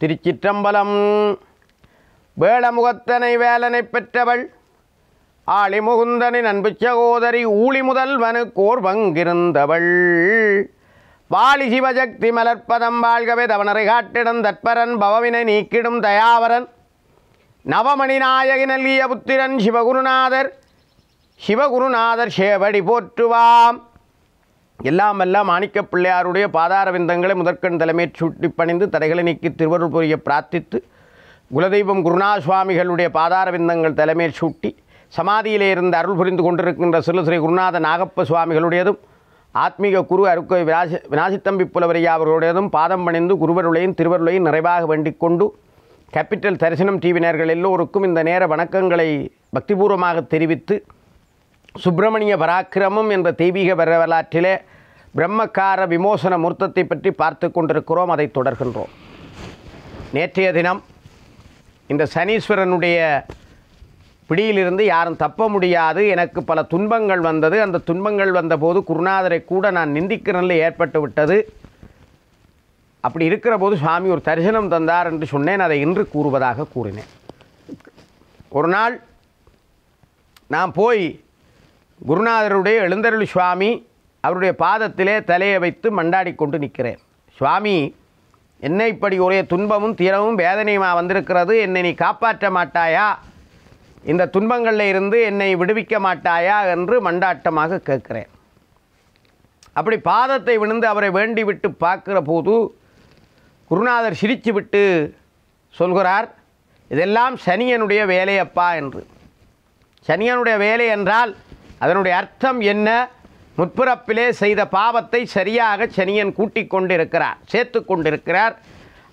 திருச்சிற்றம்பலம் வேளமுகத்தனை வேலனை பெற்றவள் ஆளிமுகுந்தனின் அன்பு சகோதரி ஊழி முதல்வனு கோர் பங்கிருந்தவள் வாலி சிவசக்தி மலர்ப்பதம் வாழ்கவே தவணரை காட்டிடும் தற்பரன் பவவினை நீக்கிடும் தயாவரன் நவமணி நாயகி நல்கிய புத்திரன் சிவகுருநாதர் சிவகுருநாதர் சேவடி போற்றுவாம் எல்லாம் எல்லாம் மாணிக்க பிள்ளையாருடைய பாதாரவிந்தங்களை முதற்கண் தலைமை சுட்டி பணிந்து தடைகளை நீக்கி திருவருள் புரிய பிரார்த்தித்து குலதெய்வம் குருநா சுவாமிகளுடைய பாதாரவிந்தங்கள் தலைமை சூட்டி சமாதியிலே இருந்து அருள் புரிந்து கொண்டிருக்கின்ற சிறு ஸ்ரீ குருநாத நாகப்ப சுவாமிகளுடையதும் ஆத்மீக குரு அருக்கோ விநாசி விநாசித்தம்பி புலவரையா அவர்களுடையதும் பாதம் பணிந்து குருவருளையும் திருவருளையும் நிறைவாக வேண்டிக் கொண்டு கேபிட்டல் தரிசனம் டிவி நேர்கள் எல்லோருக்கும் இந்த நேர வணக்கங்களை பக்திபூர்வமாக தெரிவித்து சுப்பிரமணிய பராக்கிரமம் என்ற தெய்வீக வரலாற்றிலே பிரம்மக்கார விமோசன மூர்த்தத்தை பற்றி பார்த்து கொண்டிருக்கிறோம் அதை தொடர்கின்றோம் நேற்றைய தினம் இந்த சனீஸ்வரனுடைய பிடியிலிருந்து யாரும் தப்ப முடியாது எனக்கு பல துன்பங்கள் வந்தது அந்த துன்பங்கள் வந்தபோது குருநாதரை கூட நான் நிந்திக்கிறனில் ஏற்பட்டு விட்டது அப்படி இருக்கிற போது சுவாமி ஒரு தரிசனம் தந்தார் என்று சொன்னேன் அதை இன்று கூறுவதாக கூறினேன் ஒரு நாள் நான் போய் குருநாதருடைய எழுந்தருள் சுவாமி அவருடைய பாதத்திலே தலையை வைத்து மண்டாடி கொண்டு நிற்கிறேன் சுவாமி என்ன இப்படி ஒரே துன்பமும் தீரமும் வேதனையுமா வந்திருக்கிறது என்னை நீ காப்பாற்ற மாட்டாயா இந்த துன்பங்களில் இருந்து என்னை விடுவிக்க மாட்டாயா என்று மண்டாட்டமாக கேட்குறேன் அப்படி பாதத்தை விழுந்து அவரை வேண்டி விட்டு பார்க்குற போது குருநாதர் சிரித்துவிட்டு சொல்கிறார் இதெல்லாம் சனியனுடைய வேலையப்பா என்று சனியனுடைய வேலை என்றால் அதனுடைய அர்த்தம் என்ன முற்பிறப்பிலே செய்த பாவத்தை சரியாக சனியன் கூட்டிக் கொண்டிருக்கிறார் சேர்த்து கொண்டிருக்கிறார்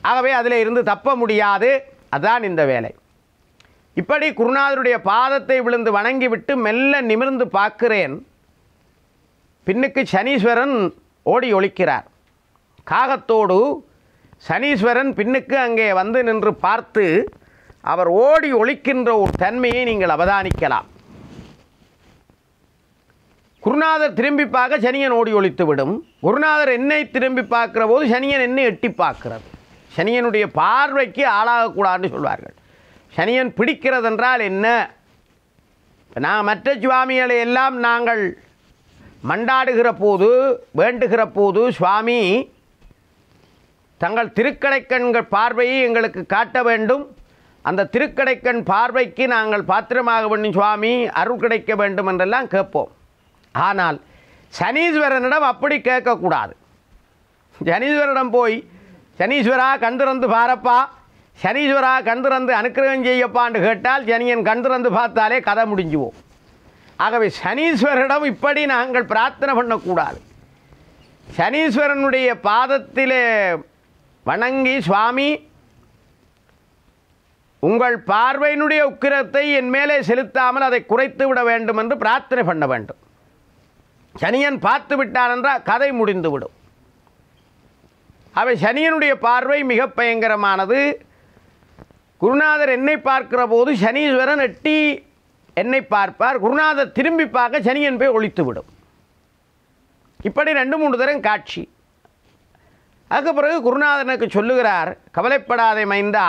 ஆகவே அதில் இருந்து தப்ப முடியாது அதுதான் இந்த வேலை இப்படி குருநாதருடைய பாதத்தை விழுந்து வணங்கிவிட்டு மெல்ல நிமிர்ந்து பார்க்கிறேன் பின்னுக்கு சனீஸ்வரன் ஓடி ஒழிக்கிறார் காகத்தோடு சனீஸ்வரன் பின்னுக்கு அங்கே வந்து நின்று பார்த்து அவர் ஓடி ஒழிக்கின்ற ஒரு தன்மையை நீங்கள் அவதானிக்கலாம் குருநாதர் திரும்பி பார்க்க சனியன் ஓடி ஒழித்துவிடும் குருநாதர் என்னை திரும்பி பார்க்குற போது சனியன் என்னை எட்டி பார்க்கிறது சனியனுடைய பார்வைக்கு ஆளாகக்கூடாதுன்னு சொல்வார்கள் சனியன் பிடிக்கிறதென்றால் என்ன நான் மற்ற சுவாமிகளை எல்லாம் நாங்கள் மண்டாடுகிற போது வேண்டுகிற போது சுவாமி தங்கள் திருக்கடைக்கண்கள் பார்வையை எங்களுக்கு காட்ட வேண்டும் அந்த திருக்கடைக்கண் பார்வைக்கு நாங்கள் பாத்திரமாக வேண்டும் சுவாமி அருள் கிடைக்க வேண்டும் என்றெல்லாம் கேட்போம் ஆனால் சனீஸ்வரனிடம் அப்படி கேட்கக்கூடாது சனீஸ்வரனிடம் போய் சனீஸ்வரா கந்துறந்து பாரப்பா சனீஸ்வரா கண்திறந்து அனுக்கிரகம் செய்யப்பான்னு கேட்டால் சனியன் கண்திறந்து பார்த்தாலே கதை முடிஞ்சுவோம் ஆகவே சனீஸ்வரிடம் இப்படி நாங்கள் பிரார்த்தனை பண்ணக்கூடாது சனீஸ்வரனுடைய பாதத்திலே வணங்கி சுவாமி உங்கள் பார்வையினுடைய உக்கிரத்தை என் மேலே செலுத்தாமல் அதை குறைத்து விட வேண்டும் என்று பிரார்த்தனை பண்ண வேண்டும் சனியன் பார்த்து விட்டான் என்றால் கதை முடிந்துவிடும் அவை சனியனுடைய பார்வை மிக பயங்கரமானது குருநாதர் என்னை பார்க்கிற போது சனீஸ்வரன் எட்டி என்னை பார்ப்பார் குருநாதர் திரும்பி பார்க்க சனியன் போய் ஒழித்துவிடும் இப்படி ரெண்டு மூன்று தரம் காட்சி அதுக்கு பிறகு குருநாதனுக்கு சொல்லுகிறார் கவலைப்படாதே மைந்தா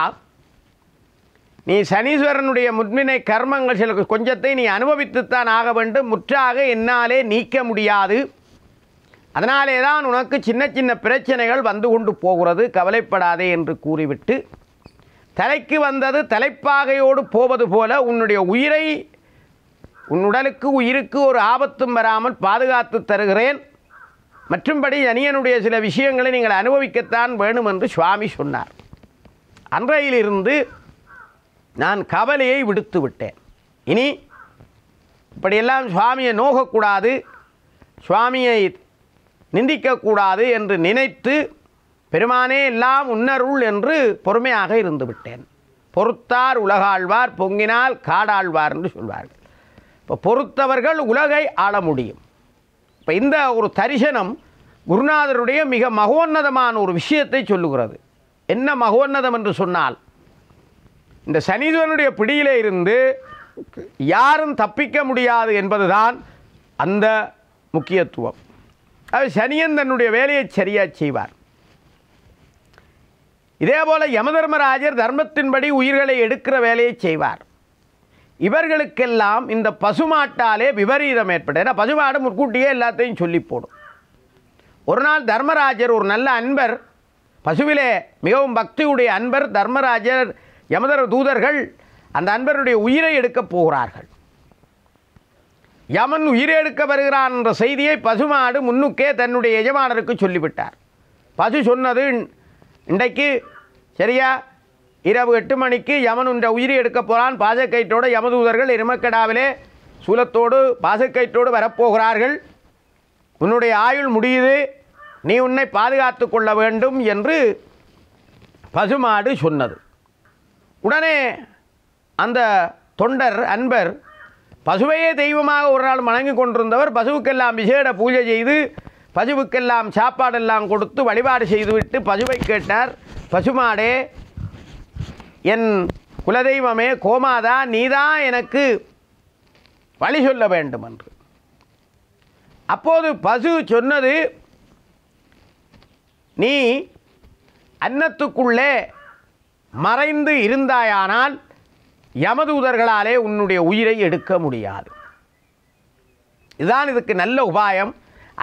நீ சனீஸ்வரனுடைய முன்மினை கர்மங்கள் சில கொஞ்சத்தை நீ அனுபவித்துத்தான் ஆக வேண்டும் முற்றாக என்னாலே நீக்க முடியாது அதனாலே தான் உனக்கு சின்ன சின்ன பிரச்சனைகள் வந்து கொண்டு போகிறது கவலைப்படாதே என்று கூறிவிட்டு தலைக்கு வந்தது தலைப்பாகையோடு போவது போல உன்னுடைய உயிரை உன் உடலுக்கு உயிருக்கு ஒரு ஆபத்தும் வராமல் பாதுகாத்து தருகிறேன் மற்றும்படி அணியனுடைய சில விஷயங்களை நீங்கள் அனுபவிக்கத்தான் வேணும் என்று சுவாமி சொன்னார் அன்றையிலிருந்து நான் கவலையை விடுத்து விட்டேன் இனி இப்படியெல்லாம் சுவாமியை நோகக்கூடாது சுவாமியை நிந்திக்கக்கூடாது என்று நினைத்து பெருமானே எல்லாம் உன்னருள் என்று பொறுமையாக இருந்து விட்டேன் பொறுத்தார் உலகாழ்வார் பொங்கினால் காடாழ்வார் என்று சொல்வார்கள் இப்போ பொறுத்தவர்கள் உலகை ஆள முடியும் இப்போ இந்த ஒரு தரிசனம் குருநாதருடைய மிக மகோன்னதமான ஒரு விஷயத்தை சொல்லுகிறது என்ன மகோன்னதம் என்று சொன்னால் இந்த சனீஸ்வரனுடைய பிடியிலே இருந்து யாரும் தப்பிக்க முடியாது என்பதுதான் அந்த முக்கியத்துவம் அது சனியன் தன்னுடைய வேலையை சரியாக செய்வார் இதே போல் யமதர்மராஜர் தர்மத்தின்படி உயிர்களை எடுக்கிற வேலையை செய்வார் இவர்களுக்கெல்லாம் இந்த பசுமாட்டாலே விபரீதம் ஏற்பட்டது ஏன்னா பசுமாடு முற்கூட்டியே எல்லாத்தையும் சொல்லி போடும் ஒரு நாள் தர்மராஜர் ஒரு நல்ல அன்பர் பசுவிலே மிகவும் பக்தியுடைய அன்பர் தர்மராஜர் யமதர தூதர்கள் அந்த அன்பருடைய உயிரை எடுக்கப் போகிறார்கள் யமன் உயிரை எடுக்க வருகிறான் என்ற செய்தியை பசுமாடு முன்னுக்கே தன்னுடைய எஜமானருக்கு சொல்லிவிட்டார் பசு சொன்னது இன்றைக்கு சரியா இரவு எட்டு மணிக்கு யமன் உன்ற உயிரி எடுக்க போகிறான் பாசக்கயிற்றோடு யமதூதர்கள் எருமக்கடாவிலே சூலத்தோடு பாசக்கயிற்றோடு வரப்போகிறார்கள் உன்னுடைய ஆயுள் முடியுது நீ உன்னை பாதுகாத்து கொள்ள வேண்டும் என்று பசுமாடு சொன்னது உடனே அந்த தொண்டர் அன்பர் பசுவையே தெய்வமாக ஒரு நாள் வணங்கி கொண்டிருந்தவர் பசுவுக்கெல்லாம் விசேட பூஜை செய்து பசுவுக்கெல்லாம் சாப்பாடெல்லாம் கொடுத்து வழிபாடு செய்துவிட்டு பசுவை கேட்டார் பசுமாடே என் குலதெய்வமே கோமாதா நீதான் எனக்கு வழி சொல்ல வேண்டும் என்று அப்போது பசு சொன்னது நீ அன்னத்துக்குள்ளே மறைந்து இருந்தாயானால் யமதூதர்களாலே உன்னுடைய உயிரை எடுக்க முடியாது இதுதான் இதுக்கு நல்ல உபாயம்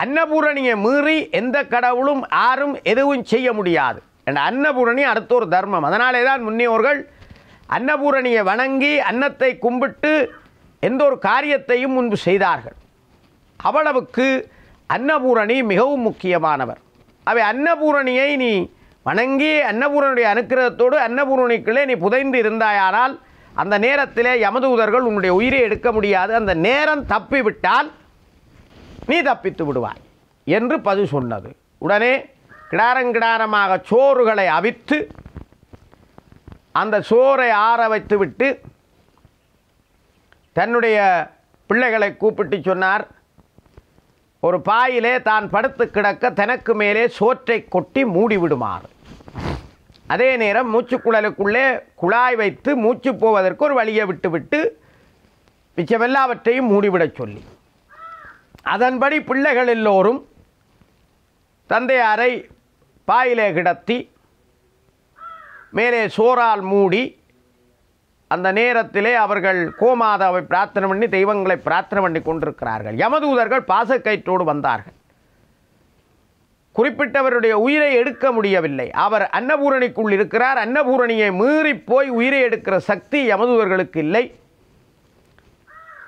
அன்னபூரணியை மீறி எந்த கடவுளும் யாரும் எதுவும் செய்ய முடியாது என்ற அன்னபூரணி அடுத்த ஒரு தர்மம் அதனாலே தான் முன்னியோர்கள் அன்னபூரணியை வணங்கி அன்னத்தை கும்பிட்டு எந்த ஒரு காரியத்தையும் முன்பு செய்தார்கள் அவ்வளவுக்கு அன்னபூரணி மிகவும் முக்கியமானவர் அவை அன்னபூரணியை நீ வணங்கி அன்னபூரனுடைய அனுக்கிரகத்தோடு அன்னபூரணிக்குள்ளே நீ புதைந்து இருந்தாயானால் அந்த நேரத்திலே யமதூதர்கள் உன்னுடைய உயிரை எடுக்க முடியாது அந்த நேரம் தப்பிவிட்டால் நீ தப்பித்து விடுவாய் என்று பது சொன்னது உடனே கிடாரங்கிடாரமாக சோறுகளை அவித்து அந்த சோறை ஆற வைத்து விட்டு தன்னுடைய பிள்ளைகளை கூப்பிட்டு சொன்னார் ஒரு பாயிலே தான் படுத்து கிடக்க தனக்கு மேலே சோற்றை கொட்டி மூடிவிடுமாறு அதே நேரம் மூச்சுக்குழலுக்குள்ளே குழாய் வைத்து மூச்சு போவதற்கு ஒரு வழியை விட்டுவிட்டு மிச்சமெல்லாவற்றையும் மூடிவிடச் சொல்லி அதன்படி பிள்ளைகள் எல்லோரும் தந்தையாரை பாயிலே கிடத்தி மேலே சோறால் மூடி அந்த நேரத்திலே அவர்கள் கோமாதாவை பிரார்த்தனை பண்ணி தெய்வங்களை பிரார்த்தனை பண்ணி கொண்டிருக்கிறார்கள் யமதூதர்கள் பாசக்கயிற்றோடு வந்தார்கள் குறிப்பிட்டவருடைய உயிரை எடுக்க முடியவில்லை அவர் அன்னபூரணிக்குள் இருக்கிறார் அன்னபூரணியை மீறி போய் உயிரை எடுக்கிற சக்தி யமதூதர்களுக்கு இல்லை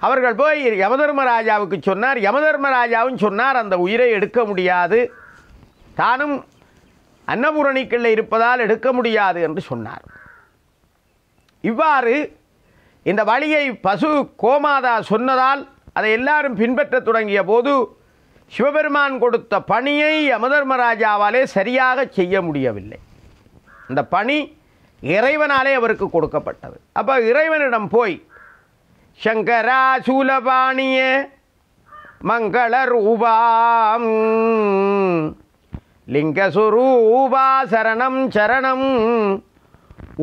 அவர்கள் போய் யமதர்மராஜாவுக்கு சொன்னார் யமதர்மராஜாவும் சொன்னார் அந்த உயிரை எடுக்க முடியாது தானும் அன்னபூரணி கிள்ளை இருப்பதால் எடுக்க முடியாது என்று சொன்னார் இவ்வாறு இந்த வழியை பசு கோமாதா சொன்னதால் அதை எல்லாரும் பின்பற்ற தொடங்கிய போது சிவபெருமான் கொடுத்த பணியை யமதர்மராஜாவாலே சரியாக செய்ய முடியவில்லை அந்த பணி இறைவனாலே அவருக்கு கொடுக்கப்பட்டது அப்போ இறைவனிடம் போய் சங்கரா சூலபாணிய மங்கள ரூபாம் லிங்கசுரூபா சரணம் சரணம்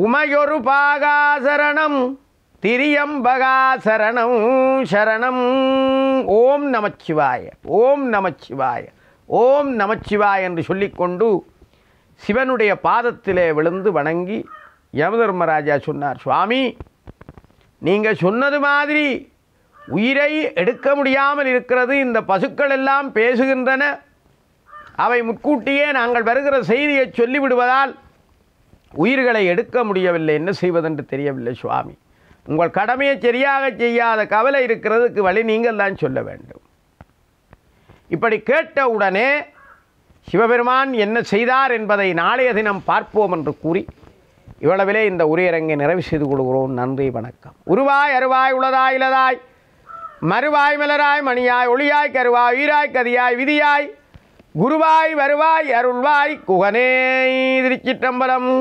உமையொரு பாகா சரணம் திரியம்பகா சரணம் சரணம் ஓம் நமச்சிவாய ஓம் நமச்சிவாய ஓம் நமச்சிவாய என்று சொல்லிக்கொண்டு சிவனுடைய பாதத்திலே விழுந்து வணங்கி யமதர்மராஜா சொன்னார் சுவாமி நீங்கள் சொன்னது மாதிரி உயிரை எடுக்க முடியாமல் இருக்கிறது இந்த பசுக்கள் எல்லாம் பேசுகின்றன அவை முன்கூட்டியே நாங்கள் வருகிற செய்தியை சொல்லிவிடுவதால் உயிர்களை எடுக்க முடியவில்லை என்ன செய்வதென்று தெரியவில்லை சுவாமி உங்கள் கடமையை சரியாக செய்யாத கவலை இருக்கிறதுக்கு வழி நீங்கள் தான் சொல்ல வேண்டும் இப்படி கேட்ட உடனே சிவபெருமான் என்ன செய்தார் என்பதை நாளைய தினம் பார்ப்போம் என்று கூறி இவ்வளவிலே இந்த உரையரங்கை நிறைவு செய்து கொள்கிறோம் நன்றி வணக்கம் உருவாய் அருவாய் உளதாய் இலதாய் மறுவாய் மலராய் மணியாய் ஒளியாய் கருவாய் உயிராய் கதியாய் விதியாய் குருவாய் வருவாய் அருள்வாய் குகனே திருச்சிற்றம்பலம்